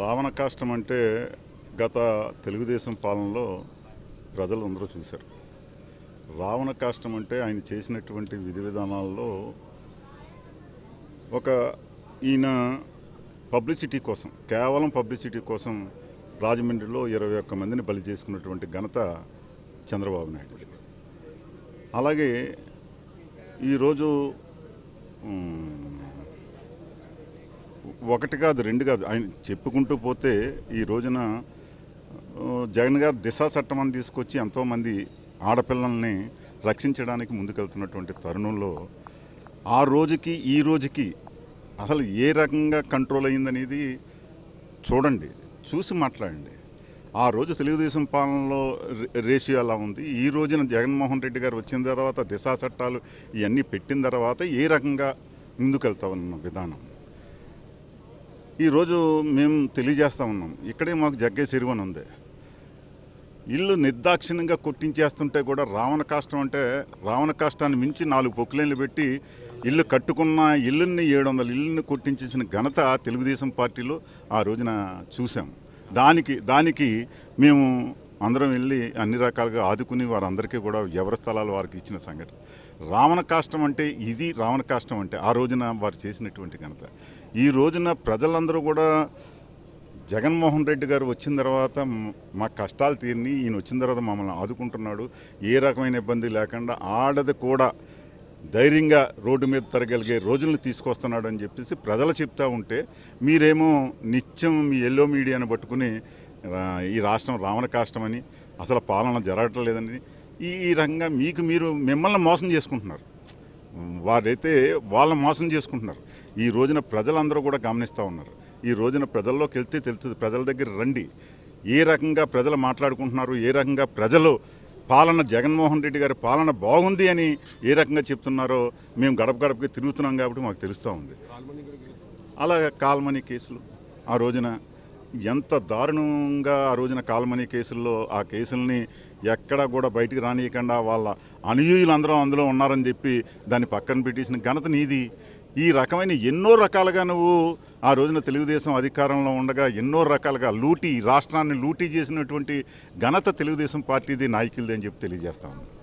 వామన కాష్టం అంటే గత తెలుగుదేశం పాలనలో ప్రజలు అందరూ చూశారు రావణ కాష్టం అంటే ఆయన చేసినటువంటి విధి విధానాల్లో ఒక ఈయన పబ్లిసిటీ కోసం కేవలం పబ్లిసిటీ కోసం రాజమండ్రిలో ఇరవై ఒక్క మందిని బలి చేసుకున్నటువంటి ఘనత చంద్రబాబు నాయుడు అలాగే ఈరోజు ఒకటి కాదు రెండు కాదు ఆయన చెప్పుకుంటూ పోతే ఈ రోజున జగన్ గారు దిశా చట్టం అని తీసుకొచ్చి ఎంతోమంది ఆడపిల్లల్ని రక్షించడానికి ముందుకెళ్తున్నటువంటి తరుణంలో ఆ రోజుకి ఈ రోజుకి అసలు ఏ రకంగా కంట్రోల్ అయ్యిందనేది చూడండి చూసి మాట్లాడండి ఆ రోజు తెలుగుదేశం పాలనలో రేషియో అలా ఉంది ఈ రోజున జగన్మోహన్ రెడ్డి గారు వచ్చిన తర్వాత దిశా చట్టాలు ఇవన్నీ పెట్టిన తర్వాత ఏ రకంగా ముందుకెళ్తామన్న విధానం ఈరోజు మేము తెలియజేస్తూ ఉన్నాం ఇక్కడే మాకు జగ్గే సిరివని ఉంది ఇల్లు నిర్దాక్షిణ్యంగా కొట్టించేస్తుంటే కూడా రావణ కాష్టం అంటే రావణ కాష్టాన్ని మించి నాలుగు పొక్కులేళ్ళు పెట్టి ఇల్లు కట్టుకున్న ఇల్లుని ఏడు వందల ఇల్లుని కొట్టించేసిన ఘనత తెలుగుదేశం పార్టీలో ఆ రోజున చూసాం దానికి దానికి మేము అందరం వెళ్ళి అన్ని రకాలుగా ఆదుకుని వారందరికీ కూడా ఎవరి స్థలాలు వారికి ఇచ్చిన సంఘటన రావణ కాష్టం అంటే ఇది రావణ కాష్టం అంటే ఆ రోజున వారు చేసినటువంటి ఘనత ఈ రోజున ప్రజలందరూ కూడా జగన్మోహన్ రెడ్డి గారు వచ్చిన తర్వాత మా కష్టాలు తీరిని ఈయన వచ్చిన తర్వాత మమ్మల్ని ఆదుకుంటున్నాడు ఏ రకమైన ఇబ్బంది లేకుండా ఆడది కూడా ధైర్యంగా రోడ్డు మీద తరగలిగే రోజులను తీసుకొస్తున్నాడు అని చెప్పేసి ప్రజలు చెప్తూ ఉంటే మీరేమో నిత్యం మీ ఎల్లో మీడియాను పట్టుకుని ఈ రాష్ట్రం రావణ కాష్టమని అసలు పాలన జరగటం లేదని ఈ ఈ రకంగా మీకు మీరు మిమ్మల్ని మోసం చేసుకుంటున్నారు వారైతే వాళ్ళని మోసం చేసుకుంటున్నారు ఈ రోజున ప్రజలందరూ కూడా గమనిస్తూ ఉన్నారు ఈ రోజున ప్రజల్లోకి వెళ్తే తెలుస్తుంది ప్రజల దగ్గర రండి ఏ రకంగా ప్రజలు మాట్లాడుకుంటున్నారు ఏ రకంగా ప్రజలు పాలన జగన్మోహన్ రెడ్డి గారి పాలన బాగుంది అని ఏ రకంగా చెప్తున్నారో మేము గడప గడపకి తిరుగుతున్నాం కాబట్టి మాకు తెలుస్తూ ఉంది అలా కాల్మనీ కేసులు ఆ రోజున ఎంత దారుణంగా ఆ రోజున కాల్మనీ కేసుల్లో ఆ కేసుల్ని ఎక్కడా కూడా బయటికి రానియకుండా వాళ్ళ అందరూ అందులో ఉన్నారని చెప్పి దాన్ని పక్కన పెట్టేసిన ఘనత నీది ఈ రకమైన ఎన్నో రకాలుగా నువ్వు ఆ రోజున తెలుగుదేశం అధికారంలో ఉండగా ఎన్నో రకాలుగా లూటీ రాష్ట్రాన్ని లూటీ చేసినటువంటి ఘనత తెలుగుదేశం పార్టీది నాయకులది అని చెప్పి తెలియజేస్తాను